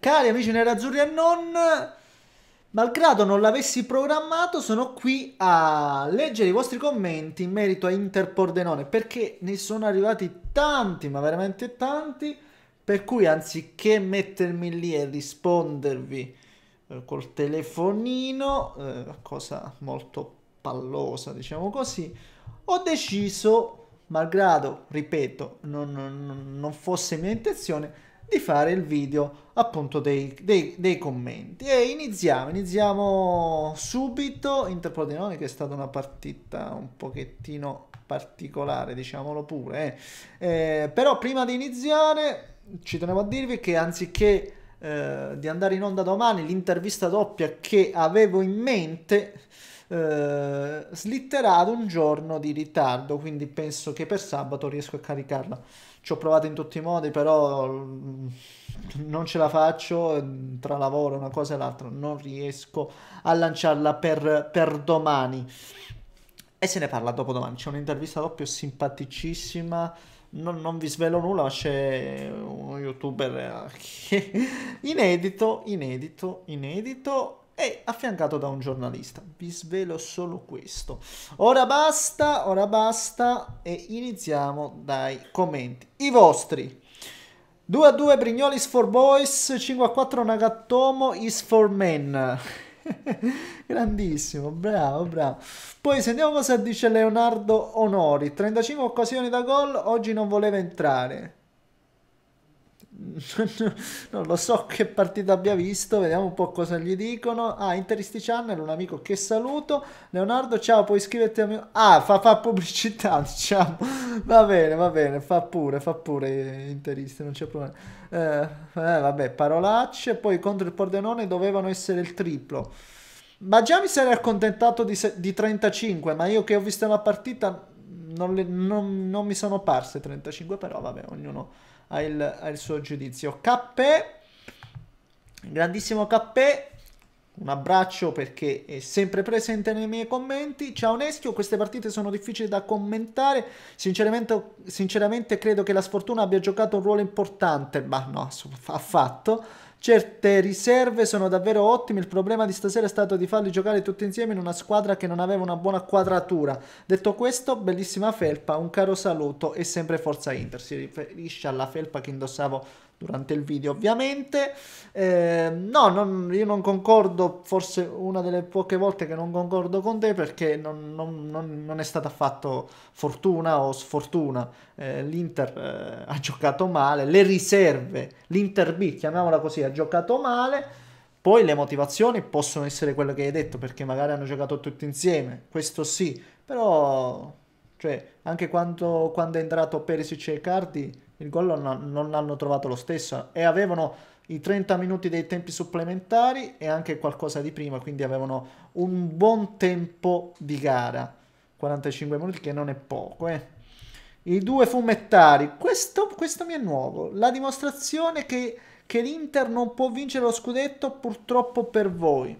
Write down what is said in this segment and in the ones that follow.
Cari amici nerazzurri e non, malgrado non l'avessi programmato, sono qui a leggere i vostri commenti in merito a Inter Pordenone perché ne sono arrivati tanti, ma veramente tanti. Per cui anziché mettermi lì e rispondervi eh, col telefonino, eh, cosa molto pallosa, diciamo così, ho deciso, malgrado, ripeto, non, non, non fosse mia intenzione, di fare il video appunto dei, dei, dei commenti e iniziamo iniziamo subito Inter Pordenone che è stata una partita un pochettino particolare diciamolo pure eh. Eh, però prima di iniziare ci tenevo a dirvi che anziché eh, di andare in onda domani l'intervista doppia che avevo in mente eh, slitterà ad un giorno di ritardo, quindi penso che per sabato riesco a caricarla. Ci ho provato in tutti i modi, però mm, non ce la faccio mm, tra lavoro, una cosa e l'altra, non riesco a lanciarla per, per domani. E se ne parla dopo domani, c'è un'intervista doppio simpaticissima. Non, non, vi svelo nulla, ma c'è uno youtuber che... Eh, inedito, inedito, inedito e affiancato da un giornalista. Vi svelo solo questo. Ora basta, ora basta e iniziamo dai commenti. I vostri. 2 a 2 Brignoli is for boys, 5 a 4 Nagatomo is for men. Grandissimo, bravo, bravo. Poi sentiamo cosa dice Leonardo Onori. 35 occasioni da gol, oggi non voleva entrare. non lo so che partita abbia visto, vediamo un po' cosa gli dicono. Ah, Interisti Channel, un amico che saluto. Leonardo, ciao, puoi iscriverti a mio... Ah, fa, fa pubblicità, diciamo. Va bene, va bene, fa pure, fa pure Interisti, non c'è problema. Eh, eh, vabbè, parolacce. Poi contro il Pordenone dovevano essere il triplo. Ma già mi sarei accontentato di, di 35, ma io che ho visto la partita non, le, non, non mi sono parse 35, però vabbè, ognuno ha il, suo giudizio. Cappè, grandissimo Cappè, un abbraccio perché è sempre presente nei miei commenti. Ciao Nestio, queste partite sono difficili da commentare. Sinceramente, sinceramente credo che la sfortuna abbia giocato un ruolo importante, ma no, affatto Certe riserve sono davvero ottime, il problema di stasera è stato di farli giocare tutti insieme in una squadra che non aveva una buona quadratura. Detto questo, bellissima felpa, un caro saluto e sempre forza Inter. Si riferisce alla felpa che indossavo durante il video ovviamente eh, no non, io non concordo forse una delle poche volte che non concordo con te perché non, non, non è stata affatto fortuna o sfortuna eh, l'Inter eh, ha giocato male le riserve l'Inter B chiamiamola così ha giocato male poi le motivazioni possono essere quelle che hai detto perché magari hanno giocato tutti insieme questo sì però cioè, anche quando, quando è entrato Perisic e Cardi il gol non, non hanno trovato lo stesso e avevano i 30 minuti dei tempi supplementari e anche qualcosa di prima, quindi avevano un buon tempo di gara. 45 minuti che non è poco, eh. I due fumettari, questo, questo mi è nuovo, la dimostrazione che, che l'Inter non può vincere lo scudetto purtroppo per voi.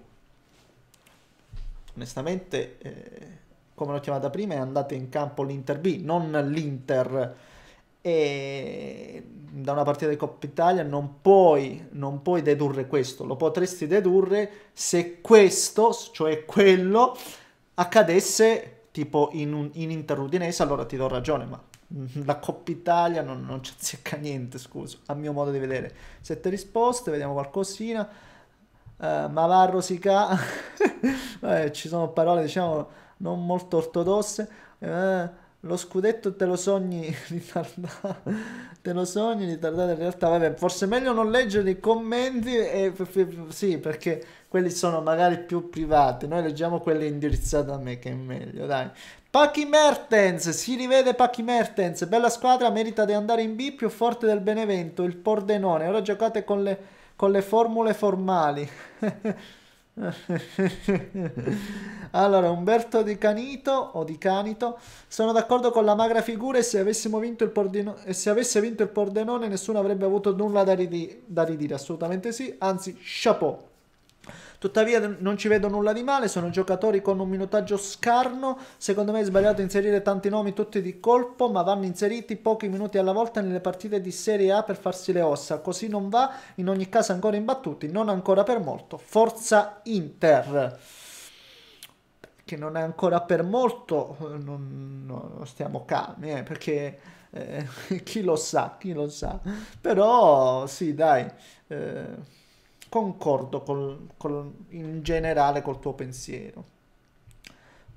Onestamente, eh, come l'ho chiamata prima, è andata in campo l'Inter B, non l'Inter e da una partita di Coppa Italia non puoi, non puoi dedurre questo, lo potresti dedurre se questo, cioè quello, accadesse tipo in, un, in Inter-Udinese, allora ti do ragione, ma la Coppa Italia non, non ci azzecca niente, scusa, a mio modo di vedere. Sette risposte, vediamo qualcosina. Uh, Mavarro si ca... ci sono parole, diciamo, non molto ortodosse. Uh, lo scudetto te lo sogni ritardato. te lo sogni ritardato in realtà. Vabbè, forse è meglio non leggere i commenti. E, sì, perché quelli sono magari più privati. Noi leggiamo quelli indirizzati a me, che è meglio, dai. Pachi Mertens, si rivede Pachi Mertens. Bella squadra, merita di andare in B, più forte del Benevento, il Pordenone. Ora giocate con le, con le formule formali. allora, Umberto Di Canito o Di Canito, sono d'accordo con la magra figura e se, avessimo vinto il Pordino, e se avesse vinto il Pordenone nessuno avrebbe avuto nulla da, ridi- da ridire, assolutamente sì, anzi, chapeau. Tuttavia non ci vedo nulla di male, sono giocatori con un minutaggio scarno, secondo me è sbagliato inserire tanti nomi tutti di colpo, ma vanno inseriti pochi minuti alla volta nelle partite di Serie A per farsi le ossa, così non va, in ogni caso ancora imbattuti, non ancora per molto. Forza Inter! Che non è ancora per molto, eh, non, non stiamo calmi, eh, perché... Eh, chi lo sa, chi lo sa. Però sì, dai. Eh concordo col, col, in generale col tuo pensiero.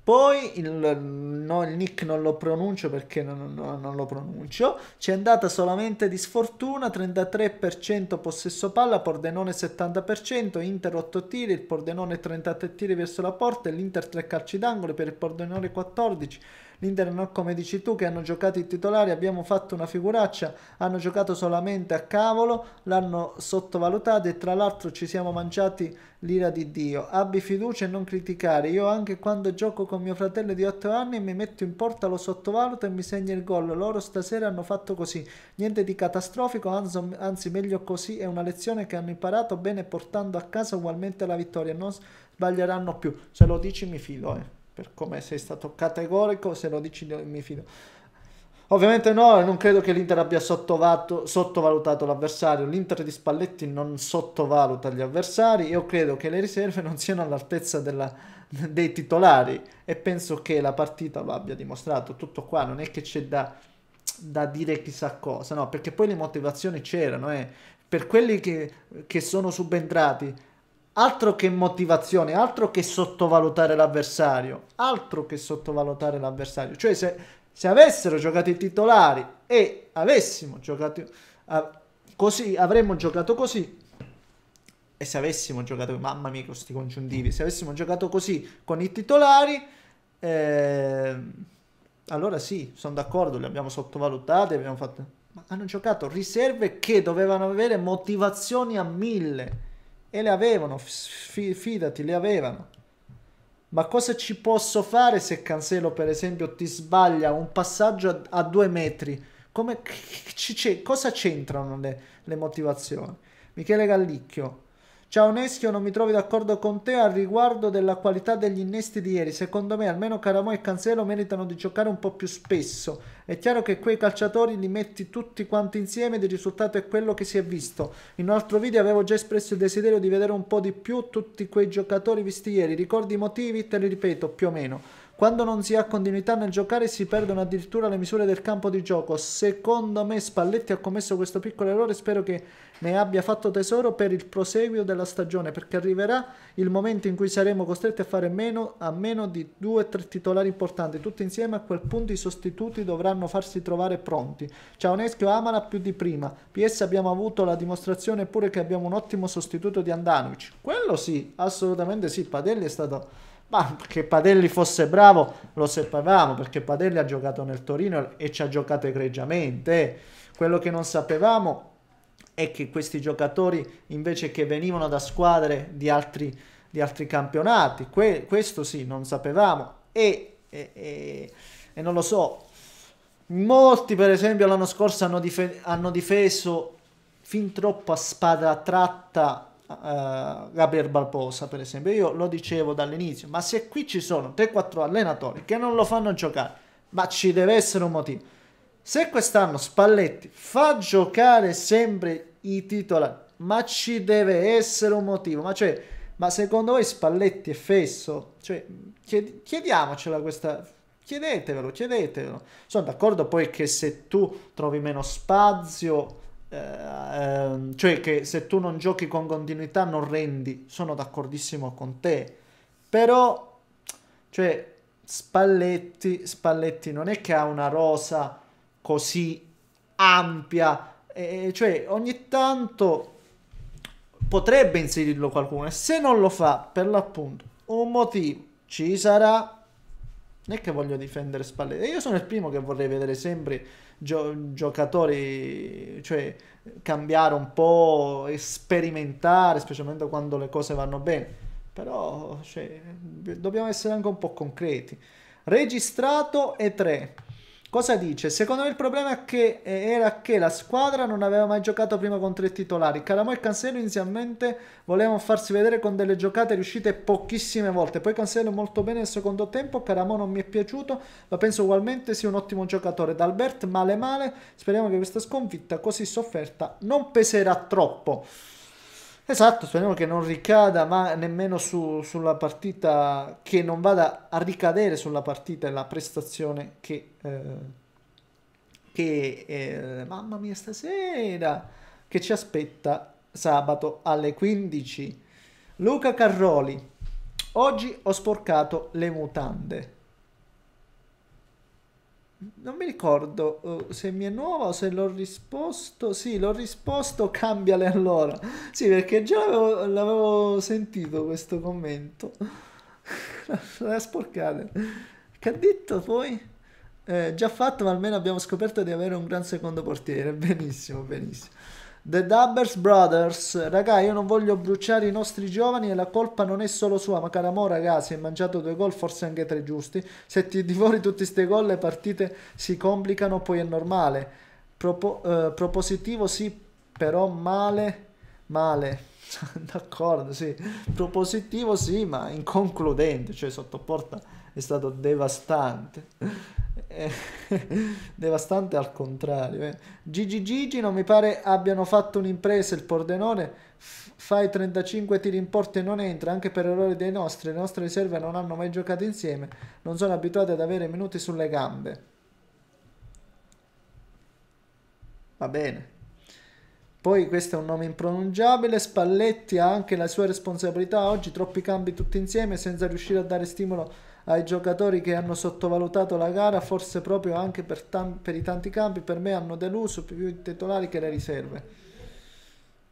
Poi il, no, il nick non lo pronuncio perché non, non, non lo pronuncio. Ci è andata solamente di sfortuna: 33% possesso palla, Pordenone 70%, Inter 8 tiri, il Pordenone 33 tiri verso la porta, l'Inter 3 calci d'angolo per il Pordenone 14 l'Inter non come dici tu che hanno giocato i titolari, abbiamo fatto una figuraccia, hanno giocato solamente a cavolo, l'hanno sottovalutato e tra l'altro ci siamo mangiati l'ira di Dio. Abbi fiducia e non criticare, io anche quando gioco con mio fratello di 8 anni mi metto in porta, lo sottovaluto e mi segna il gol, loro stasera hanno fatto così, niente di catastrofico, anzi, anzi meglio così, è una lezione che hanno imparato bene portando a casa ugualmente la vittoria, non sbaglieranno più, se lo dici mi filo Eh per come sei stato categorico, se lo dici mi fido. Ovviamente no, non credo che l'Inter abbia sottovalutato l'avversario. L'Inter di Spalletti non sottovaluta gli avversari. Io credo che le riserve non siano all'altezza della, dei titolari e penso che la partita lo abbia dimostrato. Tutto qua, non è che c'è da, da dire chissà cosa, no, perché poi le motivazioni c'erano. Eh. Per quelli che, che sono subentrati Altro che motivazione, altro che sottovalutare l'avversario, altro che sottovalutare l'avversario. Cioè se, se avessero giocato i titolari e avessimo giocato uh, così, avremmo giocato così, e se avessimo giocato, mamma mia, questi congiuntivi, se avessimo giocato così con i titolari, eh, allora sì, sono d'accordo, li abbiamo sottovalutati, abbiamo fatto... Ma hanno giocato riserve che dovevano avere motivazioni a mille. E le avevano, fidati, le avevano. Ma cosa ci posso fare se Cancelo, per esempio, ti sbaglia un passaggio a, a due metri? Come, cosa c'entrano le, le motivazioni? Michele Gallicchio, Ciao Neschio, non mi trovi d'accordo con te al riguardo della qualità degli innesti di ieri. Secondo me almeno Caramo e Cancelo meritano di giocare un po' più spesso. È chiaro che quei calciatori li metti tutti quanti insieme ed il risultato è quello che si è visto. In un altro video avevo già espresso il desiderio di vedere un po' di più tutti quei giocatori visti ieri. Ricordi i motivi? Te li ripeto, più o meno. Quando non si ha continuità nel giocare si perdono addirittura le misure del campo di gioco. Secondo me Spalletti ha commesso questo piccolo errore e spero che ne abbia fatto tesoro per il proseguio della stagione, perché arriverà il momento in cui saremo costretti a fare meno, a meno di due o tre titolari importanti. Tutti insieme a quel punto i sostituti dovranno farsi trovare pronti. Ciao Neschio, Amala più di prima. PS abbiamo avuto la dimostrazione pure che abbiamo un ottimo sostituto di Andanovic. Quello sì, assolutamente sì. Padelli è stato... Ma che Padelli fosse bravo lo sapevamo perché Padelli ha giocato nel Torino e ci ha giocato egregiamente. Eh. Quello che non sapevamo è che questi giocatori invece che venivano da squadre di altri, di altri campionati, que questo sì, non sapevamo e, e, e, e, non lo so, molti per esempio l'anno scorso hanno, dife hanno, difeso fin troppo a spada tratta uh, Gabriel Barbosa per esempio, io lo dicevo dall'inizio, ma se qui ci sono 3-4 allenatori che non lo fanno giocare, ma ci deve essere un motivo se quest'anno Spalletti fa giocare sempre i titolari, ma ci deve essere un motivo, ma cioè, ma secondo voi Spalletti è fesso? Cioè, chied chiediamocela questa, chiedetevelo, chiedetevelo. Sono d'accordo poi che se tu trovi meno spazio, eh, ehm, cioè che se tu non giochi con continuità non rendi, sono d'accordissimo con te, però, cioè, Spalletti, Spalletti non è che ha una rosa così ampia, eh, cioè ogni tanto potrebbe inserirlo qualcuno e se non lo fa per l'appunto un motivo ci sarà non è che voglio difendere Spalletti io sono il primo che vorrei vedere sempre gio- giocatori cioè cambiare un po' sperimentare specialmente quando le cose vanno bene però cioè, dobbiamo essere anche un po' concreti registrato e 3 Cosa dice? Secondo me il problema che eh, era che la squadra non aveva mai giocato prima con tre titolari. Caramo e Cancelo inizialmente volevano farsi vedere con delle giocate riuscite pochissime volte. Poi Cancelo molto bene nel secondo tempo. Caramo non mi è piaciuto, ma penso ugualmente sia un ottimo giocatore. D'Albert male male. Speriamo che questa sconfitta così sofferta non peserà troppo. Esatto, speriamo che non ricada, ma nemmeno su, sulla partita, che non vada a ricadere sulla partita e la prestazione che... Eh, che eh, mamma mia stasera, che ci aspetta sabato alle 15. Luca Carroli, oggi ho sporcato le mutande non mi ricordo eh, se mi è nuova o se l'ho risposto. Sì, l'ho risposto, cambiale allora. Sì, perché già l'avevo, l'avevo sentito questo commento. La sporcata. Che ha detto poi? Eh, già fatto, ma almeno abbiamo scoperto di avere un gran secondo portiere. Benissimo, benissimo. The Dubbers Brothers, raga, io non voglio bruciare i nostri giovani e la colpa non è solo sua, ma Caramo, raga, si è mangiato due gol, forse anche tre giusti. Se ti divori tutti questi gol, le partite si complicano, poi è normale. Propo eh, propositivo sì, però male, male. D'accordo, sì. Propositivo sì, ma inconcludente, cioè porta è stato devastante. Eh, devastante al contrario. Eh. Gigi Gigi non mi pare abbiano fatto un'impresa il Pordenone. F- fai 35 tiri in porta e non entra anche per errore dei nostri. Le nostre riserve non hanno mai giocato insieme, non sono abituate ad avere minuti sulle gambe. Va bene. Poi questo è un nome impronunciabile, Spalletti ha anche la sua responsabilità oggi, troppi cambi tutti insieme senza riuscire a dare stimolo ai giocatori che hanno sottovalutato la gara, forse proprio anche per, per i tanti campi, per me hanno deluso più i titolari che le riserve.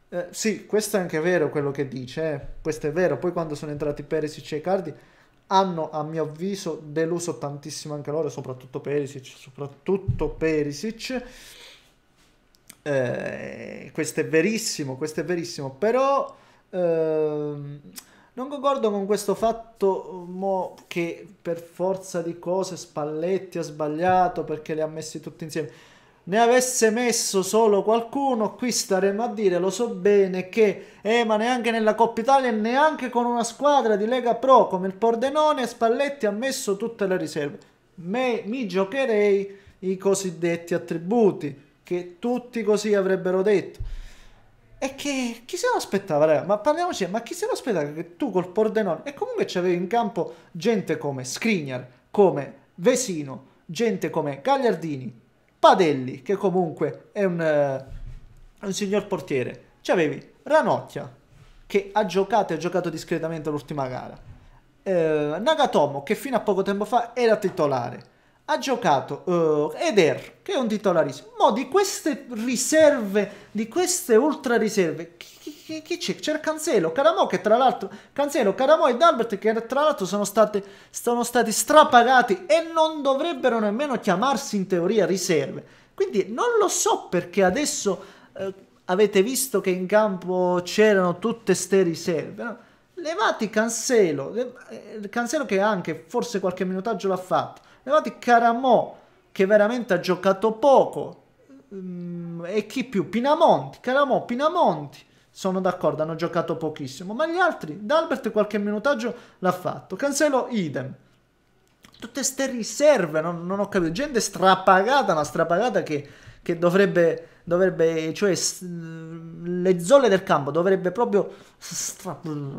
Eh, sì, questo è anche vero quello che dice, eh. questo è vero. Poi quando sono entrati Perisic e Cardi hanno, a mio avviso, deluso tantissimo anche loro, soprattutto Perisic, soprattutto Perisic. Eh, questo è verissimo, questo è verissimo, però... Ehm non concordo con questo fatto eh, mo, che per forza di cose Spalletti ha sbagliato perché li ha messi tutti insieme. Ne avesse messo solo qualcuno, qui staremmo a dire, lo so bene, che eh, ma neanche nella Coppa Italia e neanche con una squadra di Lega Pro come il Pordenone Spalletti ha messo tutte le riserve. Me, mi giocherei i cosiddetti attributi, che tutti così avrebbero detto. E che chi se lo aspettava, raga? Ma parliamoci, ma chi se lo aspettava che tu col Pordenone e comunque c'avevi in campo gente come Skriniar, come Vesino, gente come Gagliardini, Padelli, che comunque è un, uh, un signor portiere. C'avevi Ranocchia, che ha giocato e ha giocato discretamente l'ultima gara. Eh, Nagatomo, che fino a poco tempo fa era titolare ha giocato uh, eh, Eder, che è un titolarissimo. Ma di queste riserve, di queste ultra riserve, chi, chi, chi c'è? C'era Cancelo, Caramo che tra l'altro, Cancelo, Caramo e Dalbert, che tra l'altro sono, state, sono stati strapagati e non dovrebbero nemmeno chiamarsi in teoria riserve. Quindi non lo so perché adesso eh, avete visto che in campo c'erano tutte ste riserve. No? Levati Cancelo, eh, Cancelo che anche forse qualche minutaggio l'ha fatto Levati Caramò, che veramente ha giocato poco, mm, e chi più? Pinamonti, Caramò, Pinamonti. Sono d'accordo, hanno giocato pochissimo, ma gli altri, D'Albert qualche minutaggio l'ha fatto. Cancelo, idem. Tutte ste riserve, non, non ho capito, gente strapagata, una strapagata che, che dovrebbe dovrebbe, cioè mm, le zolle del campo dovrebbe proprio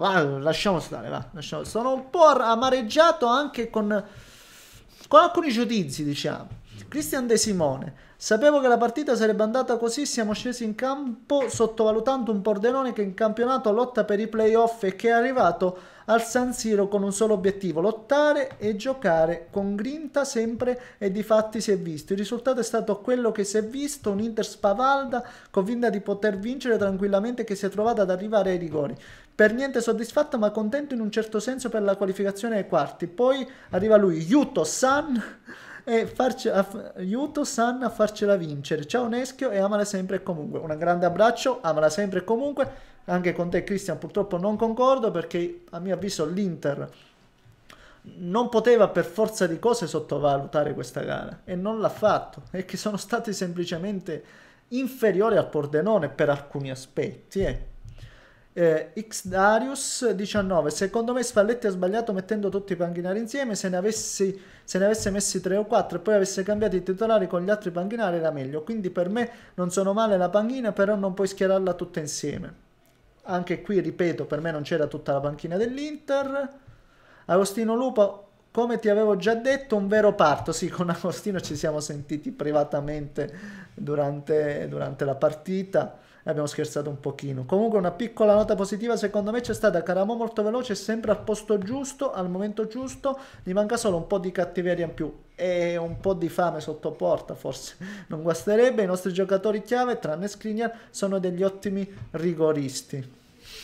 lasciamo stare, va, lasciamo. sono un po' amareggiato anche con con alcuni giudizi, diciamo. Cristian De Simone, sapevo che la partita sarebbe andata così, siamo scesi in campo sottovalutando un Pordenone che in campionato lotta per i playoff e che è arrivato al San Siro con un solo obiettivo, lottare e giocare con grinta sempre e di fatti si è visto. Il risultato è stato quello che si è visto, un Inter spavalda convinta di poter vincere tranquillamente che si è trovata ad arrivare ai rigori. Per niente soddisfatto ma contento in un certo senso per la qualificazione ai quarti. Poi arriva lui, Yuto San, e farci, a, Yuto San a farcela vincere. Ciao Neschio e amala sempre e comunque. Un grande abbraccio, amala sempre e comunque. Anche con te Cristian purtroppo non concordo perché a mio avviso l'Inter non poteva per forza di cose sottovalutare questa gara e non l'ha fatto e che sono stati semplicemente inferiori al Pordenone per alcuni aspetti. Eh. Eh, Xdarius19 secondo me Spalletti ha sbagliato mettendo tutti i panchinari insieme se ne, avessi, se ne avesse messi 3 o 4 e poi avesse cambiato i titolari con gli altri panchinari era meglio quindi per me non sono male la panchina però non puoi schierarla tutta insieme anche qui ripeto per me non c'era tutta la panchina dell'Inter Agostino Lupo come ti avevo già detto un vero parto sì con Agostino ci siamo sentiti privatamente durante, durante la partita abbiamo scherzato un pochino. Comunque una piccola nota positiva secondo me c'è stata Caramo molto veloce, sempre al posto giusto, al momento giusto, gli manca solo un po' di cattiveria in più e un po' di fame sotto porta forse non guasterebbe, i nostri giocatori chiave tranne Skriniar sono degli ottimi rigoristi.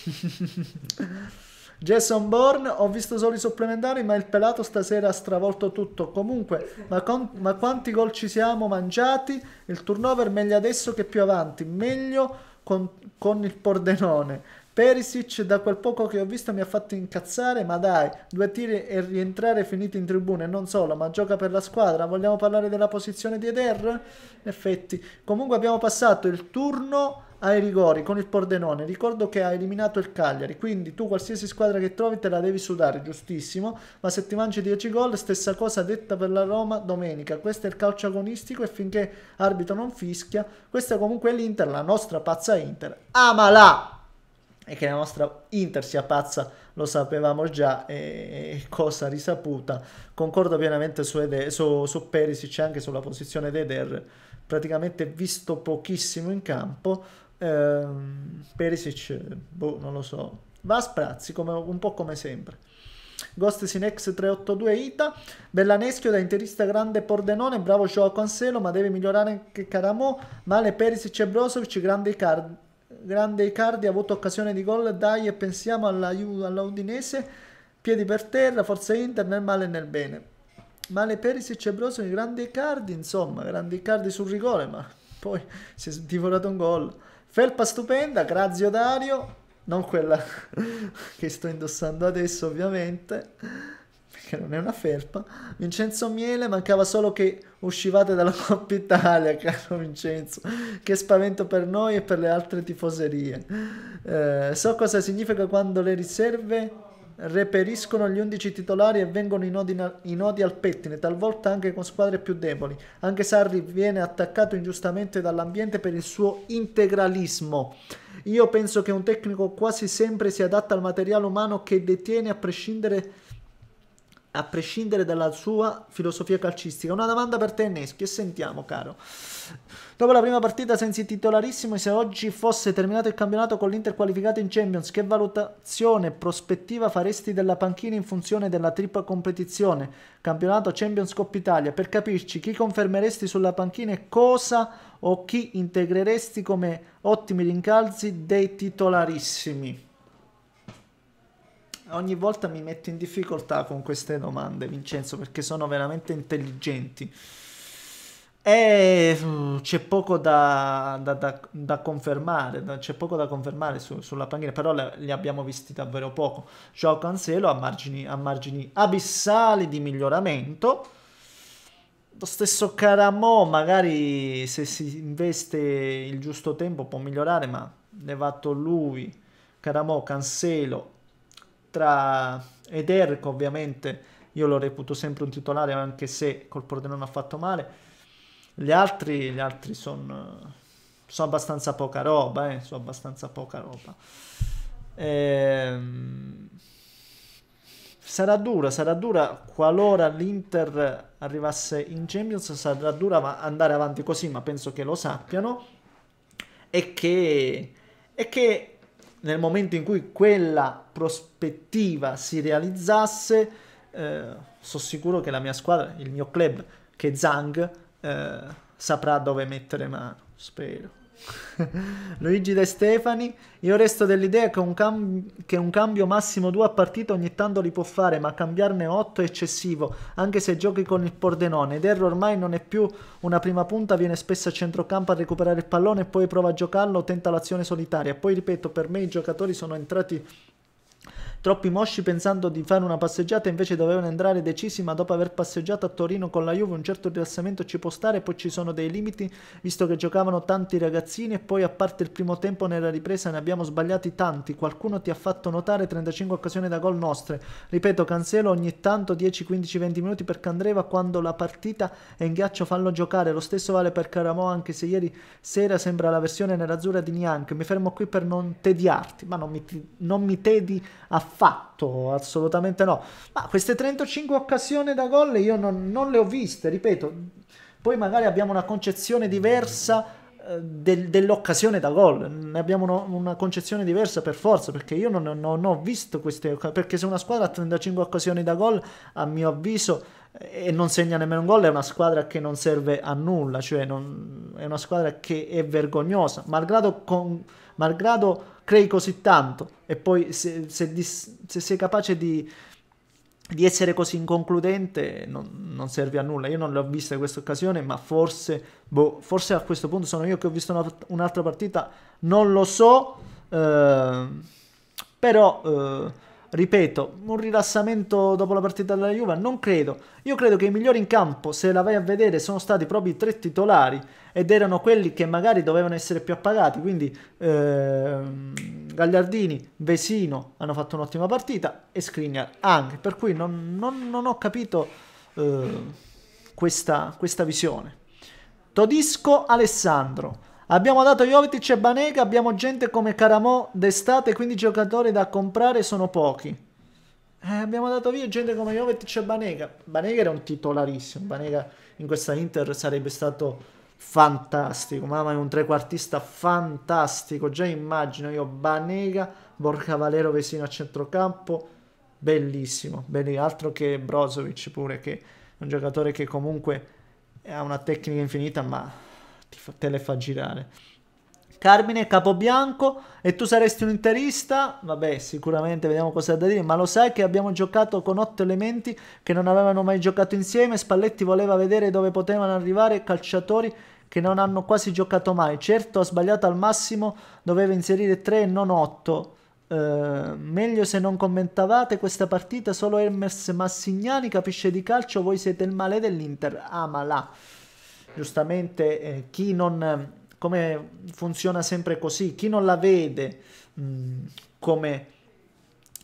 Jason Bourne, ho visto solo i supplementari, ma il pelato stasera ha stravolto tutto. Comunque, ma, con, ma quanti gol ci siamo mangiati? Il turnover meglio adesso che più avanti. Meglio con, con il Pordenone Perisic da quel poco che ho visto mi ha fatto incazzare, ma dai, due tiri e rientrare finiti in tribuna e non solo, ma gioca per la squadra. Vogliamo parlare della posizione di Eder? In effetti, comunque abbiamo passato il turno ai rigori con il Pordenone. Ricordo che ha eliminato il Cagliari, quindi tu qualsiasi squadra che trovi te la devi sudare, giustissimo, ma se ti mangi 10 gol, stessa cosa detta per la Roma domenica. Questo è il calcio agonistico e finché arbitro non fischia, questa comunque è l'Inter, la nostra pazza Inter. Amala! e che la nostra Inter sia pazza lo sapevamo già e cosa risaputa. Concordo pienamente su, Eder, su, su Perisic anche sulla posizione di Eder, praticamente visto pochissimo in campo. Eh, Perisic, boh, non lo so, va a sprazzi come, un po' come sempre. Ghost Sinex 382 Ita, Bellaneschio da interista grande Pordenone, bravo Joao Cancelo, ma deve migliorare anche Caramo, male Perisic e Brozovic, grande Icardi grande Icardi ha avuto occasione di gol, dai e pensiamo alla, alla Udinese, piedi per terra, forza Inter nel male e nel bene. Male Perisic e Brozovic, grande Icardi, insomma, grande Icardi sul rigore, ma poi si è divorato un gol. Felpa stupenda, Grazio Dario, non quella che sto indossando adesso ovviamente perché non è una felpa. Vincenzo Miele, mancava solo che uscivate dalla Coppa Italia, caro Vincenzo. Che spavento per noi e per le altre tifoserie. Eh, so cosa significa quando le riserve reperiscono gli 11 titolari e vengono i nodi, i nodi, al pettine, talvolta anche con squadre più deboli. Anche Sarri viene attaccato ingiustamente dall'ambiente per il suo integralismo. Io penso che un tecnico quasi sempre si adatta al materiale umano che detiene a prescindere a prescindere dalla sua filosofia calcistica. Una domanda per te, Neschi, e sentiamo, caro. Dopo la prima partita senza titolarissimo, se oggi fosse terminato il campionato con l'Inter qualificato in Champions, che valutazione prospettiva faresti della panchina in funzione della tripla competizione, campionato Champions Coppa Italia? Per capirci, chi confermeresti sulla panchina e cosa o chi integreresti come ottimi rincalzi dei titolarissimi? ogni volta mi metto in difficoltà con queste domande, Vincenzo, perché sono veramente intelligenti. E mm, c'è poco da, da, da, da confermare, c'è poco da confermare su, sulla panchina, però le, li abbiamo visti davvero poco. Joao Cancelo ha margini, ha margini abissali di miglioramento. Lo stesso Caramo, magari se si investe il giusto tempo può migliorare, ma levato lui, Caramo, Cancelo tra Eder, che ovviamente io lo reputo sempre un titolare, anche se col Pordenone ha fatto male. Gli altri, gli altri sono so abbastanza poca roba, eh, so abbastanza poca roba. Ehm... sarà dura, sarà dura qualora l'Inter arrivasse in Champions, sarà dura andare avanti così, ma penso che lo sappiano e che, e che nel momento in cui quella prospettiva si realizzasse, eh, sono sicuro che la mia squadra, il mio club, che Zhang, eh, saprà dove mettere mano, spero. Luigi De Stefani, io resto dell'idea che un, cam- che un, cambio massimo 2 a partita ogni tanto li può fare, ma cambiarne 8 è eccessivo, anche se giochi con il Pordenone. Ed Erro ormai non è più una prima punta, viene spesso a centrocampo a recuperare il pallone e poi prova a giocarlo, tenta l'azione solitaria. Poi ripeto, per me i giocatori sono entrati Troppi mosci pensando di fare una passeggiata invece dovevano entrare decisi, ma dopo aver passeggiato a Torino con la Juve un certo rilassamento ci può stare, poi ci sono dei limiti visto che giocavano tanti ragazzini e poi a parte il primo tempo nella ripresa ne abbiamo sbagliati tanti. Qualcuno ti ha fatto notare 35 occasioni da gol nostre. Ripeto, Cancelo ogni tanto 10, 15, 20 minuti per Candreva quando la partita è in ghiaccio fallo giocare. Lo stesso vale per Caramo anche se ieri sera sembra la versione nerazzurra di Niank Mi fermo qui per non tediarti, ma non mi, non mi tedi affatto Affatto, assolutamente no. Ma queste 35 occasioni da gol io non, non le ho viste, ripeto. Poi magari abbiamo una concezione diversa eh, del, dell'occasione da gol. Ne abbiamo uno, una concezione diversa per forza, perché io non, non, non, ho visto queste perché se una squadra ha 35 occasioni da gol, a mio avviso, eh, e non segna nemmeno un gol, è una squadra che non serve a nulla, cioè non, è una squadra che è vergognosa, malgrado con malgrado crei così tanto e poi se, se, se sei capace di, di, essere così inconcludente non, non, serve a nulla. Io non l'ho vista in questa occasione, ma forse, boh, forse a questo punto sono io che ho visto una, un'altra partita, non lo so, eh, però... Eh, ripeto, un rilassamento dopo la partita della Juve? Non credo. Io credo che i migliori in campo, se la vai a vedere, sono stati proprio i tre titolari ed erano quelli che magari dovevano essere più appagati. Quindi eh, Gagliardini, Vesino hanno fatto un'ottima partita e Skriniar anche. Per cui non, non, non ho capito eh, questa, questa visione. Todisco Alessandro. Abbiamo dato Jovic e Banega, abbiamo gente come Caramò d'estate, quindi giocatori da comprare sono pochi. Eh, abbiamo dato via gente come Jovic e Banega. Banega era un titolarissimo, Banega in questa Inter sarebbe stato fantastico, mamma mia, un trequartista fantastico, già immagino io Banega, Borca Valero Vesino a centrocampo, bellissimo, bellissimo, altro che Brozovic pure che è un giocatore che comunque ha una tecnica infinita ma ti fa, te le fa girare. Carmine Capobianco e tu saresti un interista? Vabbè, sicuramente vediamo cosa da dire, ma lo sai che abbiamo giocato con otto elementi che non avevano mai giocato insieme, Spalletti voleva vedere dove potevano arrivare calciatori che non hanno quasi giocato mai. Certo, ha sbagliato al massimo, doveva inserire tre e non otto. Eh, meglio se non commentavate questa partita, solo Hermes Massignani capisce di calcio, voi siete il male dell'Inter. Amala. là giustamente eh, chi non, come funziona sempre così, chi non la vede mh, mm, come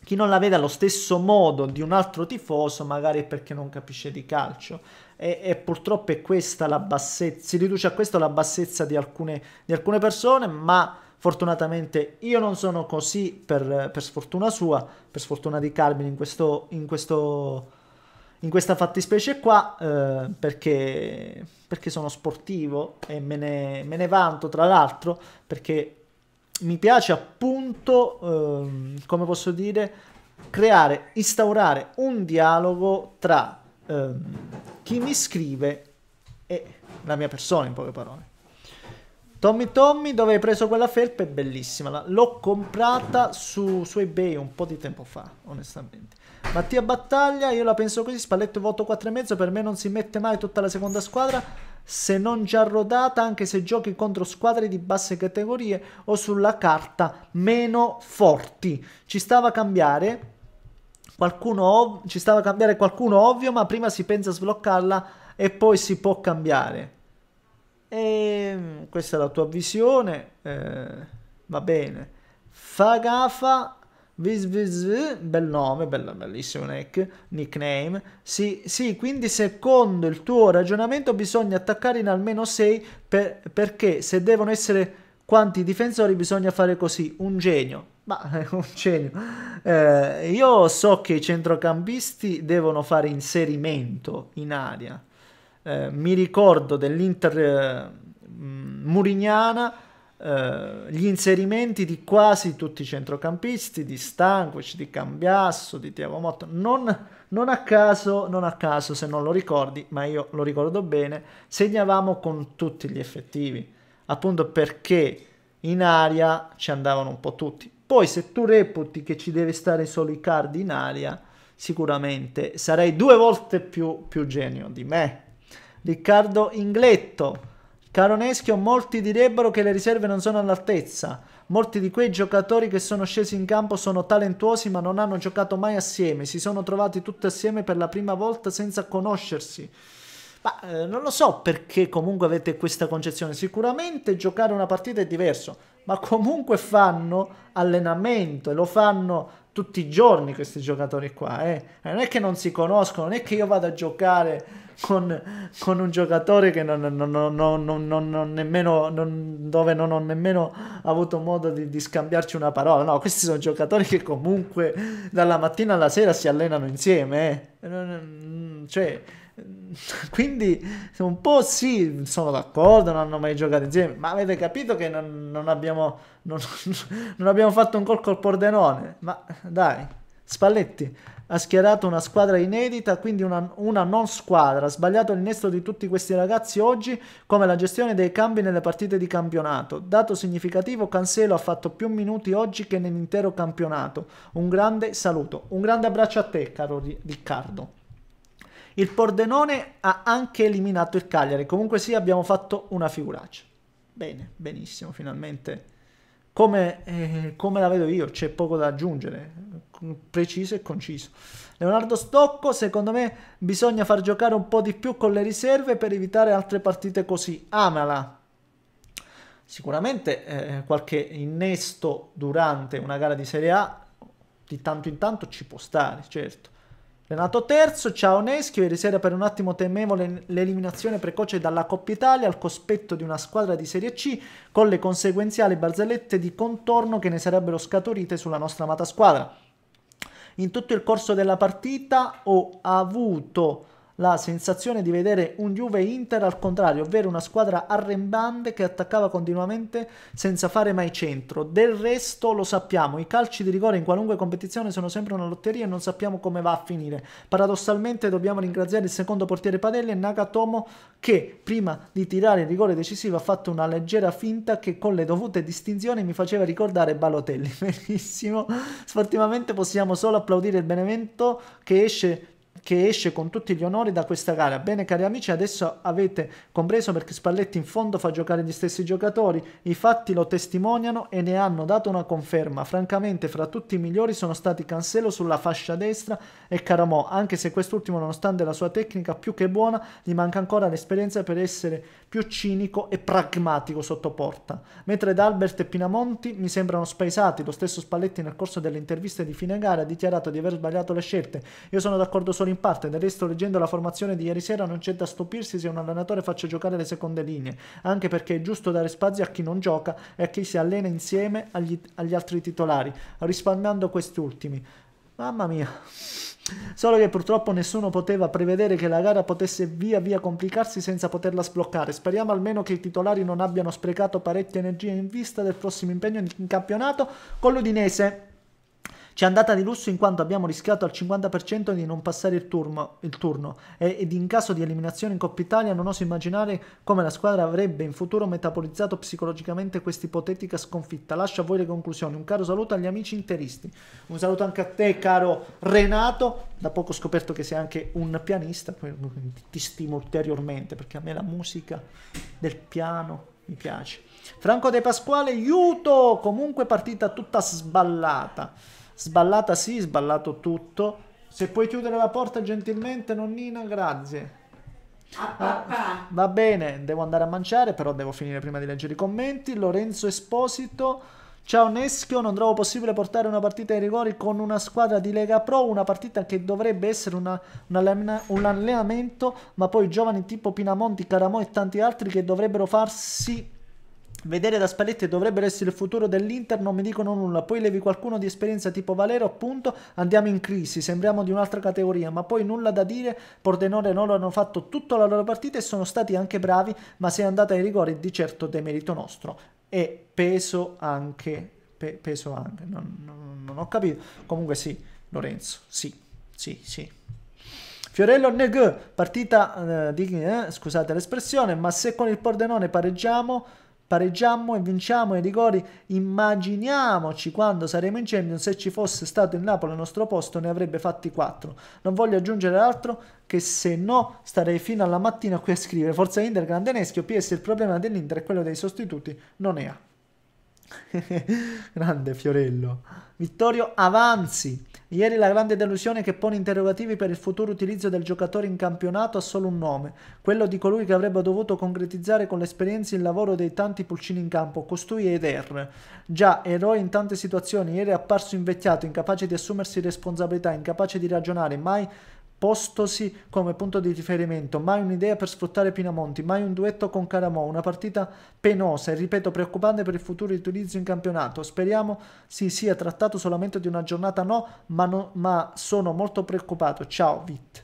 chi non la vede allo stesso modo di un altro tifoso magari perché non capisce di calcio e, e purtroppo è questa la bassezza, si riduce a questo la bassezza di alcune, di alcune persone ma fortunatamente io non sono così per, per, sfortuna sua, per sfortuna di Carmine in questo, in questo in questa fattispecie qua eh, perché, perché, sono sportivo e me ne, me ne vanto tra l'altro perché mi piace appunto, eh, come posso dire, creare, instaurare un dialogo tra eh, chi mi scrive e la mia persona in poche parole. Tommy Tommy dove hai preso quella felpa è bellissima, l'ho comprata su, su eBay un po' di tempo fa, onestamente. Mattia Battaglia, io la penso così, Spalletto voto 4,5, per me non si mette mai tutta la seconda squadra, se non già rodata, anche se giochi contro squadre di basse categorie o sulla carta meno forti. Ci stava a cambiare qualcuno, ci stava a cambiare qualcuno ovvio, ma prima si pensa a sbloccarla e poi si può cambiare. E mm, questa è la tua visione, eh, va bene. Fagafa Visvis, bel nome, bella, bellissimo neck, nickname. Sì, sì, quindi secondo il tuo ragionamento bisogna attaccare in almeno 6 per, perché se devono essere quanti difensori bisogna fare così, un genio. Ma è un genio. Eh, io so che i centrocampisti devono fare inserimento in aria. Eh, mi ricordo dell'Inter eh, mm, Murignana eh, gli inserimenti di quasi tutti i centrocampisti, di Stankovic, di Cambiasso, di Tiago Motto, non, non, a caso, non a caso se non lo ricordi, ma io lo ricordo bene, segnavamo con tutti gli effettivi, appunto perché in aria ci andavano un po' tutti. Poi se tu reputi che ci deve stare solo i card in aria, sicuramente sarei due volte più, più genio di me. Riccardo Ingletto, Caro Neschio, molti direbbero che le riserve non sono all'altezza. Molti di quei giocatori che sono scesi in campo sono talentuosi ma non hanno giocato mai assieme, si sono trovati tutti assieme per la prima volta senza conoscersi. Ma eh, non lo so perché comunque avete questa concezione, sicuramente giocare una partita è diverso, ma comunque fanno allenamento e lo fanno tutti i giorni questi giocatori qua, eh. eh. non è che non si conoscono, non è che io vado a giocare con, con un giocatore che non, non, non, nemmeno, dove non ho nemmeno avuto modo di, di, scambiarci una parola, no, questi sono giocatori che comunque dalla mattina alla sera si allenano insieme, eh. cioè Quindi un po' sì, sono d'accordo, non hanno mai giocato insieme, ma avete capito che non, non, abbiamo, non, non abbiamo, fatto un gol col Pordenone? Ma dai, Spalletti ha schierato una squadra inedita, quindi una, una non squadra, ha sbagliato il l'innesto di tutti questi ragazzi oggi come la gestione dei cambi nelle partite di campionato. Dato significativo, Cancelo ha fatto più minuti oggi che nell'intero campionato. Un grande saluto, un grande abbraccio a te caro Riccardo. Il Pordenone ha anche eliminato il Cagliari. Comunque sì, abbiamo fatto una figuraccia. Bene, benissimo, finalmente. Come, eh, come la vedo io, c'è poco da aggiungere. Mm, preciso e conciso. Leonardo Stocco, secondo me bisogna far giocare un po' di più con le riserve per evitare altre partite così. Amala. Sicuramente eh, qualche innesto durante una gara di Serie A di tanto in tanto ci può stare, certo. Renato terzo, ciao Neschio, ieri sera per un attimo temevo l'eliminazione precoce dalla Coppa Italia al cospetto di una squadra di Serie C con le conseguenziali barzellette di contorno che ne sarebbero scaturite sulla nostra amata squadra. In tutto il corso della partita ho avuto la sensazione di vedere un Juve-Inter al contrario, ovvero una squadra arrembante che attaccava continuamente senza fare mai centro. Del resto lo sappiamo, i calci di rigore in qualunque competizione sono sempre una lotteria e non sappiamo come va a finire. Paradossalmente dobbiamo ringraziare il secondo portiere Padelli e Nagatomo che prima di tirare il rigore decisivo ha fatto una leggera finta che con le dovute distinzioni mi faceva ricordare Balotelli. Benissimo, sportivamente possiamo solo applaudire il Benevento che esce che esce con tutti gli onori da questa gara. Bene cari amici, adesso avete compreso perché Spalletti in fondo fa giocare gli stessi giocatori, i fatti lo testimoniano e ne hanno dato una conferma. Francamente fra tutti i migliori sono stati Cancelo sulla fascia destra e Caramò, anche se quest'ultimo nonostante la sua tecnica più che buona gli manca ancora l'esperienza per essere più cinico e pragmatico sotto porta. Mentre D'Albert e Pinamonti mi sembrano spaesati, lo stesso Spalletti nel corso delle interviste di fine gara ha dichiarato di aver sbagliato le scelte. Io sono d'accordo solo in in parte, del resto leggendo la formazione di ieri sera non c'è da stupirsi se un allenatore faccia giocare le seconde linee, anche perché è giusto dare spazio a chi non gioca e a chi si allena insieme agli, agli altri titolari, risparmiando questi ultimi. Mamma mia. Solo che purtroppo nessuno poteva prevedere che la gara potesse via via complicarsi senza poterla sbloccare. Speriamo almeno che i titolari non abbiano sprecato parecchie energie in vista del prossimo impegno in campionato con l'Udinese. Ci è andata di lusso in quanto abbiamo rischiato al 50% di non passare il turno, il turno, ed in caso di eliminazione in Coppa Italia non oso immaginare come la squadra avrebbe in futuro metabolizzato psicologicamente questa ipotetica sconfitta. Lascio a voi le conclusioni. Un caro saluto agli amici interisti. Un saluto anche a te, caro Renato. Da poco ho scoperto che sei anche un pianista, ti stimo ulteriormente perché a me la musica del piano mi piace. Franco De Pasquale, aiuto! Comunque partita tutta sballata. Sballata sì, sballato tutto. Se puoi chiudere la porta gentilmente, nonnina, grazie. Ah, ah, ah, va bene, devo andare a mangiare, però devo finire prima di leggere i commenti. Lorenzo Esposito. Ciao Neschio, non trovo possibile portare una partita ai rigori con una squadra di Lega Pro, una partita che dovrebbe essere una, una, un allenamento, ma poi giovani tipo Pinamonti, Caramo e tanti altri che dovrebbero farsi Vedere da Spalletti dovrebbero essere il futuro dell'Inter, non mi dicono nulla. Poi levi qualcuno di esperienza tipo Valero, appunto, andiamo in crisi, sembriamo di un'altra categoria, ma poi nulla da dire, Pordenone e Nolo hanno fatto tutta la loro partita e sono stati anche bravi, ma se è andata ai rigori di certo demerito nostro. E peso anche, pe peso anche, non, non, non ho capito. Comunque sì, Lorenzo, sì, sì, sì. Fiorello Neg, partita eh, di, eh, scusate l'espressione, ma se con il Pordenone pareggiamo pareggiamo e vinciamo i rigori. Immaginiamoci quando saremo in Champions, se ci fosse stato il Napoli al nostro posto ne avrebbe fatti 4. Non voglio aggiungere altro che se no starei fino alla mattina qui a scrivere. Forza Inter, grande neschio, PS il problema dell'Inter è quello dei sostituti, non è A. Grande Fiorello. Vittorio Avanzi. Ieri la grande delusione che pone interrogativi per il futuro utilizzo del giocatore in campionato ha solo un nome, quello di colui che avrebbe dovuto concretizzare con l'esperienza il lavoro dei tanti pulcini in campo, costui ed R. Er. Già, eroe in tante situazioni, ieri è apparso invecchiato, incapace di assumersi responsabilità, incapace di ragionare, mai postosi come punto di riferimento, mai un'idea per sfruttare Pinamonti, mai un duetto con Caramò, una partita penosa e ripeto preoccupante per il futuro utilizzo in campionato. Speriamo si sia trattato solamente di una giornata no, ma, no, ma sono molto preoccupato. Ciao Vit.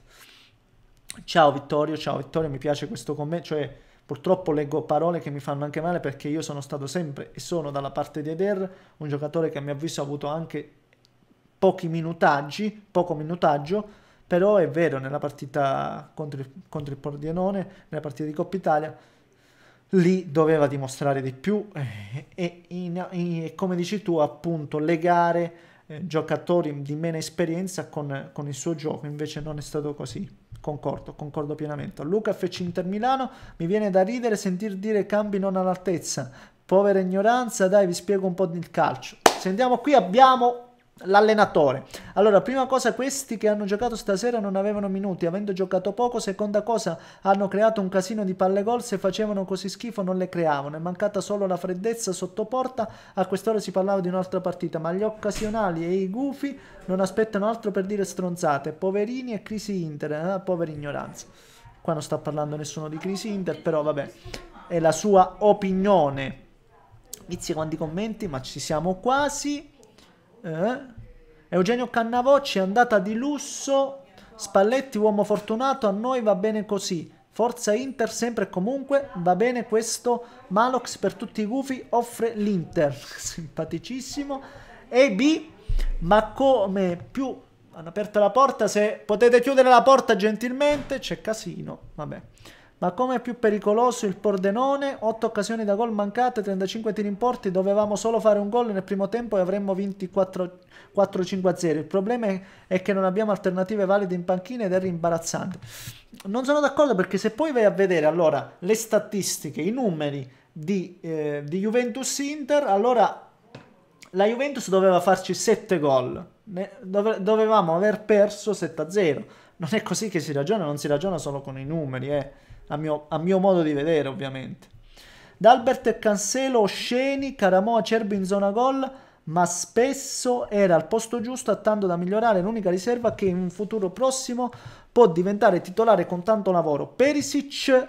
Ciao Vittorio, ciao Vittorio, mi piace questo commento, cioè purtroppo leggo parole che mi fanno anche male perché io sono stato sempre e sono dalla parte di Eder, un giocatore che a mio avviso ha avuto anche pochi minutaggi, poco minutaggio però è vero nella partita contro il, contro il Pordenone, nella partita di Coppa Italia, lì doveva dimostrare di più eh, e, in, come dici tu appunto legare eh, giocatori di meno esperienza con, con, il suo gioco, invece non è stato così. Concordo, concordo pienamente. Luca FC Inter Milano, mi viene da ridere sentir dire cambi non all'altezza. Povera ignoranza, dai vi spiego un po' del calcio. Sentiamo qui, abbiamo L'allenatore. Allora, prima cosa, questi che hanno giocato stasera non avevano minuti, avendo giocato poco. Seconda cosa, hanno creato un casino di palle gol. Se facevano così schifo, non le creavano. È mancata solo la freddezza sotto porta. A quest'ora si parlava di un'altra partita, ma gli occasionali e i gufi non aspettano altro per dire stronzate. Poverini e crisi Inter, eh? povera ignoranza. Qua non sta parlando nessuno di crisi Inter, però vabbè, è la sua opinione. Inizia quanti commenti, ma ci siamo quasi. Eh? Eugenio Cannavocci è andata di lusso. Spalletti, uomo fortunato, a noi va bene così. Forza Inter sempre e comunque, va bene questo. Malox per tutti i gufi offre l'Inter. Simpaticissimo. E B, ma come più hanno aperto la porta, se potete chiudere la porta gentilmente, c'è casino. Vabbè. Ma come è più pericoloso il Pordenone, 8 occasioni da gol mancate, 35 tiri in porti, dovevamo solo fare un gol nel primo tempo e avremmo vinto 4-5-0. Il problema è che non abbiamo alternative valide in panchina ed è rimbalzante. Non sono d'accordo perché se poi vai a vedere allora le statistiche, i numeri di, eh, di Juventus-Inter, allora la Juventus doveva farci 7 gol, dovevamo aver perso 7-0. Non è così che si ragiona, non si ragiona solo con i numeri, eh a mio, a mio modo di vedere ovviamente. D'Albert e Cancelo osceni, Caramo acerbo in zona gol, ma spesso era al posto giusto attando da migliorare l'unica riserva che in un futuro prossimo può diventare titolare con tanto lavoro. Perisic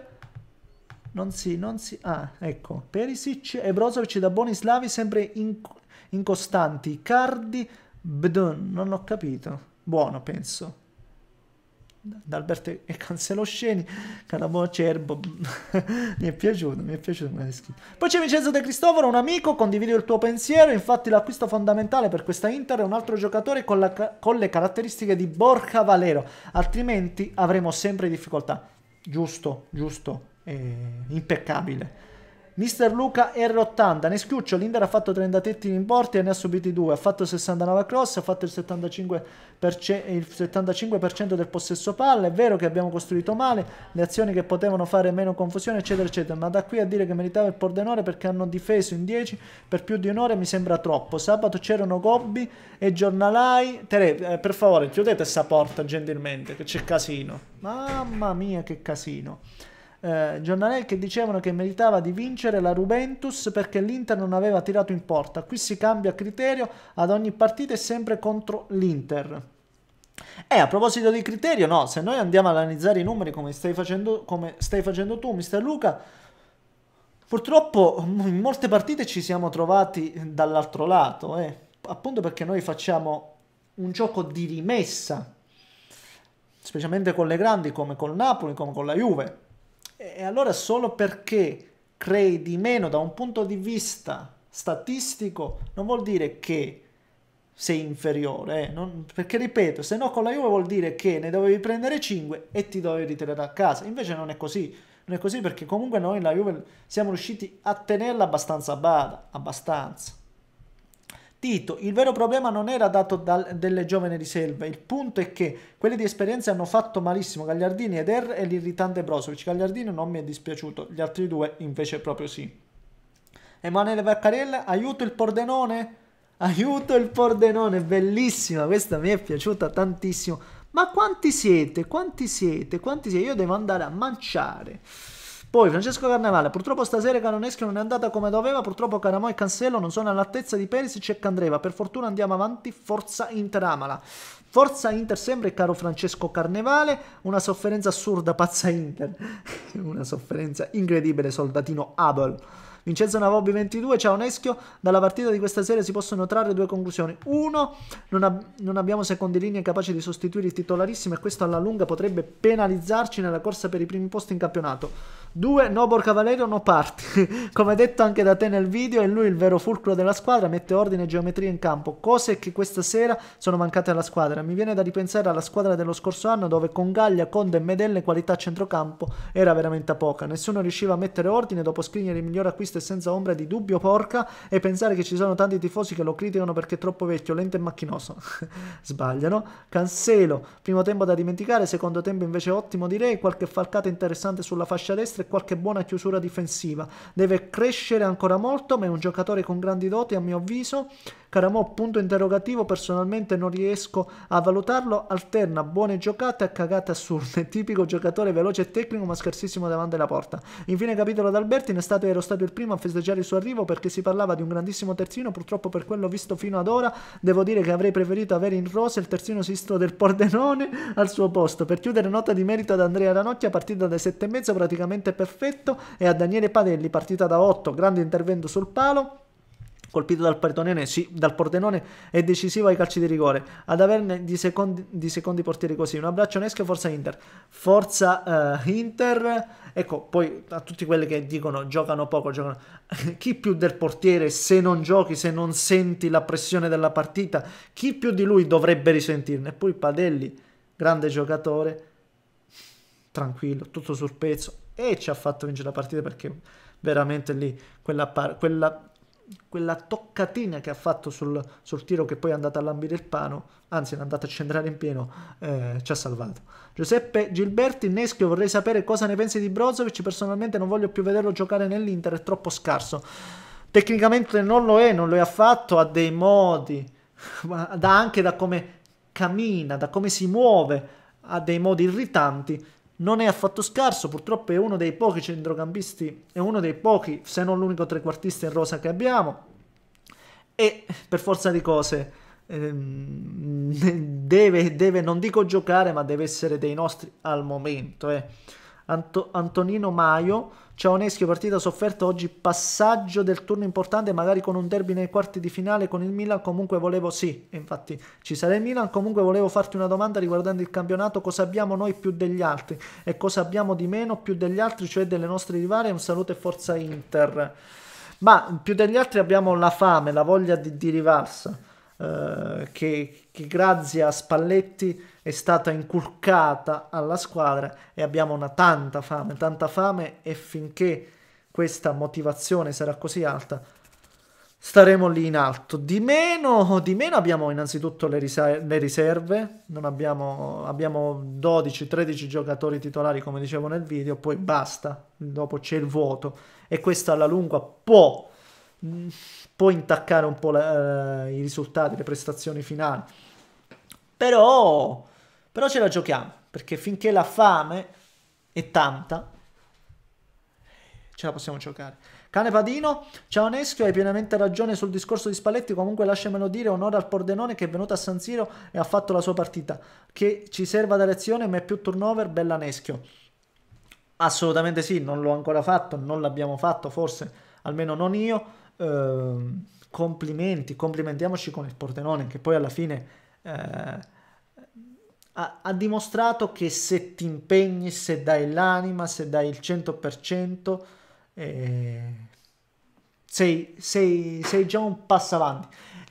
non si, non si, ah, ecco, Perisic e Brozovic da buoni slavi sempre inc incostanti, Cardi, Bdun, non ho capito, buono penso. D'Alberto e Cancelo Sceni, Calabò Cerbo, mi è piaciuto, mi è piaciuto Poi c'è Vincenzo De Cristoforo, un amico, condivido il tuo pensiero, infatti l'acquisto fondamentale per questa Inter è un altro giocatore con, la, con le caratteristiche di Borja Valero, altrimenti avremo sempre difficoltà. Giusto, giusto, eh, impeccabile. Mister Luca R80, Nescuccio, l'Inter ha fatto 30 tetti in porti e ne ha subiti 2, ha fatto 69 cross, ha fatto il 75%, il 75 del possesso palle, è vero che abbiamo costruito male, le azioni che potevano fare meno confusione eccetera eccetera, ma da qui a dire che meritava il Pordenone perché hanno difeso in 10 per più di un'ora mi sembra troppo, sabato c'erano Gobbi e Giornalai, Tere, eh, per favore chiudete questa porta gentilmente che c'è casino, mamma mia che casino eh, che dicevano che meritava di vincere la Juventus perché l'Inter non aveva tirato in porta. Qui si cambia criterio ad ogni partita e sempre contro l'Inter. E eh, a proposito di criterio, no, se noi andiamo ad analizzare i numeri come stai facendo, come stai facendo tu, mister Luca, purtroppo in molte partite ci siamo trovati dall'altro lato, eh, appunto perché noi facciamo un gioco di rimessa, specialmente con le grandi come col Napoli, come con la Juve. E allora solo perché crei di meno da un punto di vista statistico non vuol dire che sei inferiore, eh? non, perché ripeto, se no con la Juve vuol dire che ne dovevi prendere 5 e ti dovevi ritirare a casa, invece non è così, non è così perché comunque noi la Juve siamo riusciti a tenerla abbastanza a bada, abbastanza. Tito, il vero problema non era dato dalle giovani riserve, il punto è che quelli di esperienza hanno fatto malissimo Gagliardini, Eder e l'irritante Brozovic. Gagliardini non mi è dispiaciuto, gli altri due invece proprio sì. Emanuele Vaccarella, aiuto il Pordenone? Aiuto il Pordenone, bellissima, questa mi è piaciuta tantissimo. Ma quanti siete? Quanti siete? Quanti siete? Io devo andare a manciare. Poi Francesco Carnevale, purtroppo stasera Canoneschi non è andata come doveva, purtroppo Caramo e Cansello non sono all'altezza di Perisic e Candreva, per fortuna andiamo avanti, forza Inter Amala. Forza Inter sempre caro Francesco Carnevale, una sofferenza assurda, pazza Inter, una sofferenza incredibile, soldatino Abel. Vincenzo Navobbi 22, ciao Neschio, dalla partita di questa serie si possono trarre due conclusioni. Uno, non, ab non abbiamo seconde linee capaci di sostituire il titolarissimo e questo alla lunga potrebbe penalizzarci nella corsa per i primi posti in campionato. 2. Nobor Cavaleiro no party. Come detto anche da te nel video, è lui il vero fulcro della squadra, mette ordine e geometria in campo, cose che questa sera sono mancate alla squadra. Mi viene da ripensare alla squadra dello scorso anno dove con Gaglia, Conde e Medelle qualità a centrocampo era veramente poca. Nessuno riusciva a mettere ordine dopo scrignere il miglior acquisto e senza ombra di dubbio porca e pensare che ci sono tanti tifosi che lo criticano perché è troppo vecchio, lento e macchinoso. Sbagliano. Cancelo, primo tempo da dimenticare, secondo tempo invece ottimo direi, qualche falcata interessante sulla fascia destra e qualche buona chiusura difensiva. Deve crescere ancora molto, ma è un giocatore con grandi doti a mio avviso Caramò punto interrogativo, personalmente non riesco a valutarlo, alterna buone giocate a cagate assurde, tipico giocatore veloce e tecnico ma scarsissimo davanti alla porta. Infine capitolo ad Alberti, in estate ero stato il primo a festeggiare il suo arrivo perché si parlava di un grandissimo terzino, purtroppo per quello visto fino ad ora devo dire che avrei preferito avere in rosa il terzino sistro del Pordenone al suo posto. Per chiudere nota di merito ad Andrea Ranocchia, partita da 7,5 praticamente perfetto, e a Daniele Padelli, partita da 8, grande intervento sul palo colpito dal, sì, dal, Pordenone è decisivo ai calci di rigore ad averne di secondi, di secondi portieri così un abbraccio Nesca forza Inter forza uh, Inter ecco poi a tutti quelli che dicono giocano poco giocano chi più del portiere se non giochi se non senti la pressione della partita chi più di lui dovrebbe risentirne e poi Padelli grande giocatore tranquillo tutto sul pezzo e ci ha fatto vincere la partita perché veramente lì quella, quella quella toccatina che ha fatto sul, sul, tiro che poi è andata a lambire il pano, anzi è andata a centrare in pieno, eh, ci ha salvato. Giuseppe Gilberti, Neschio, vorrei sapere cosa ne pensi di Brozovic, personalmente non voglio più vederlo giocare nell'Inter, è troppo scarso. Tecnicamente non lo è, non lo è affatto, ha dei modi, da anche da come cammina, da come si muove, ha dei modi irritanti, non è affatto scarso, purtroppo è uno dei pochi centrocampisti, è uno dei pochi, se non l'unico trequartista in rosa che abbiamo, e per forza di cose ehm, deve, deve, non dico giocare, ma deve essere dei nostri al momento. Eh. Anto- Antonino Maio. Ciao Oneschio, partita sofferta oggi, passaggio del turno importante, magari con un derby nei quarti di finale con il Milan, comunque volevo, sì, infatti ci sarà il Milan, comunque volevo farti una domanda riguardante il campionato, cosa abbiamo noi più degli altri e cosa abbiamo di meno più degli altri, cioè delle nostre rivali, un saluto e forza Inter. Ma più degli altri abbiamo la fame, la voglia di, di rivalsa eh, che, che grazie a Spalletti è stata inculcata alla squadra e abbiamo una tanta fame, tanta fame e finché questa motivazione sarà così alta staremo lì in alto. Di meno, di meno abbiamo innanzitutto le, ris- le riserve, abbiamo, abbiamo 12-13 giocatori titolari come dicevo nel video, poi basta, dopo c'è il vuoto e questo alla lunga può può intaccare un po' la, eh, i risultati, le prestazioni finali. Però, però ce la giochiamo, perché finché la fame è tanta, ce la possiamo giocare. Cane Padino, ciao Neschio, hai pienamente ragione sul discorso di Spalletti, comunque lasciamelo dire, onore al Pordenone che è venuto a San Siro e ha fatto la sua partita, che ci serva da lezione, ma è più turnover, bella Neschio. Assolutamente sì, non l'ho ancora fatto, non l'abbiamo fatto forse, almeno non io, Ehm, complimenti, complimentiamoci con il Portenone che poi alla fine eh, ha, ha, dimostrato che se ti impegni, se dai l'anima, se dai il 100%, eh, sei, sei, sei già un passo avanti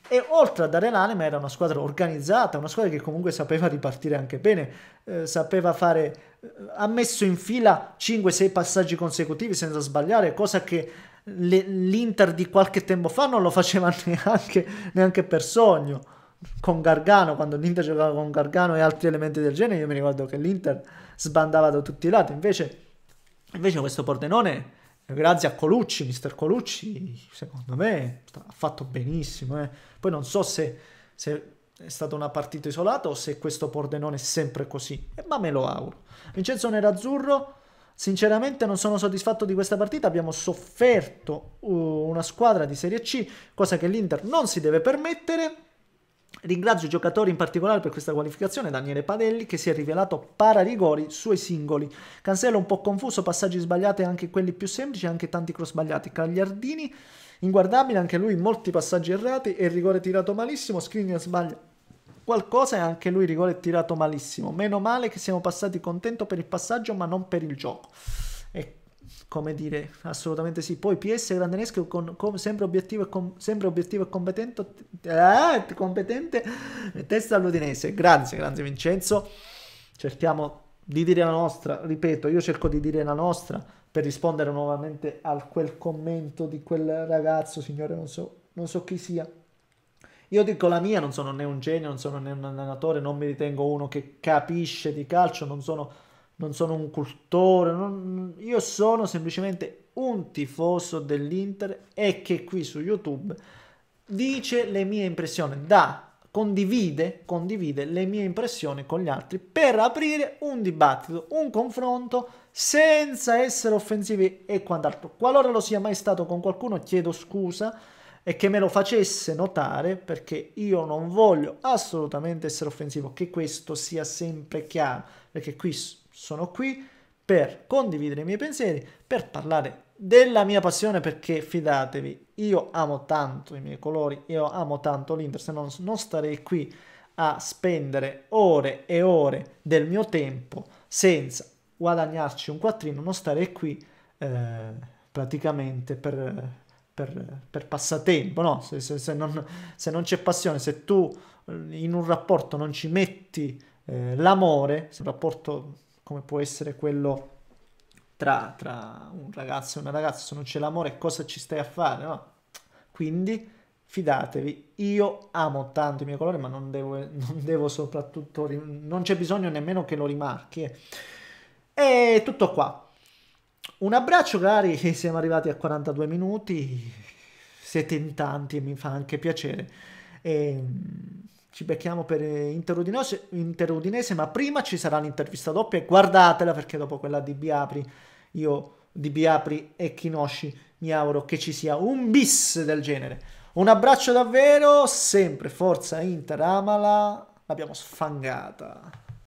e oltre a dare l'anima era una squadra organizzata, una squadra che comunque sapeva ripartire anche bene, eh, sapeva fare, eh, ha messo in fila 5-6 passaggi consecutivi senza sbagliare, cosa che l'Inter di qualche tempo fa non lo faceva neanche, neanche per sogno con Gargano, quando l'Inter giocava con Gargano e altri elementi del genere, io mi ricordo che l'Inter sbandava da tutti i lati. Invece, invece questo Pordenone, grazie a Colucci, mister Colucci, secondo me ha fatto benissimo. Eh. Poi non so se, se, è stata una partita isolata o se questo Pordenone è sempre così, eh, ma me lo auguro. Vincenzo Nerazzurro Sinceramente non sono soddisfatto di questa partita, abbiamo sofferto uh, una squadra di Serie C, cosa che l'Inter non si deve permettere. Ringrazio i giocatori in particolare per questa qualificazione, Daniele Padelli che si è rivelato pararigori sui singoli. Cancello un po' confuso, passaggi sbagliati anche quelli più semplici, anche tanti cross sbagliati. Cagliardini, inguardabile anche lui, molti passaggi errati e il rigore tirato malissimo, Skriniar sbaglia Qualcosa e anche lui rigore tirato malissimo. Meno male che siamo passati contento per il passaggio, ma non per il gioco. E come dire, assolutamente sì. Poi PS Grandenesco con, con, sempre, obiettivo e com, sempre obiettivo e competente, eh, competente testa all'Udinese. Grazie, grazie Vincenzo. Cerchiamo di dire la nostra, ripeto, io cerco di dire la nostra per rispondere nuovamente a quel commento di quel ragazzo, signore, non so, non so chi sia, io dico la mia, non sono né un genio, non sono né un allenatore, non mi ritengo uno che capisce di calcio, non sono, non sono un cultore, non, io sono semplicemente un tifoso dell'Inter e che qui su YouTube dice le mie impressioni, da Condivide, condivide, le mie impressioni con gli altri per aprire un dibattito, un confronto senza essere offensivi e quant'altro. Qualora lo sia mai stato con qualcuno, chiedo scusa e che me lo facesse notare perché io non voglio assolutamente essere offensivo, che questo sia sempre chiaro, perché qui sono qui per condividere i miei pensieri, per parlare della mia passione perché fidatevi, io amo tanto i miei colori, io amo tanto l'Inter, se no non starei qui a spendere ore e ore del mio tempo senza guadagnarci un quattrino, non starei qui eh, praticamente per per, per passatempo, no? se, se, se, non, se non c'è passione, se tu eh, in un rapporto non ci metti eh, l'amore, un rapporto come può essere quello tra, tra, un ragazzo e una ragazza, se non c'è l'amore cosa ci stai a fare? No? Quindi fidatevi, io amo tanto i miei colori, ma non devo, non devo soprattutto, non c'è bisogno nemmeno che lo rimarchi. Eh. E tutto qua. Un abbraccio cari, siamo arrivati a 42 minuti, siete in tanti e mi fa anche piacere. E, ehm, ci becchiamo per eh, interudinese, interudinese, ma prima ci sarà l'intervista doppia e guardatela perché dopo quella di Biapri, io di Biapri e Kinoshi mi auguro che ci sia un bis del genere. Un abbraccio davvero, sempre forza Inter, amala, l'abbiamo sfangata.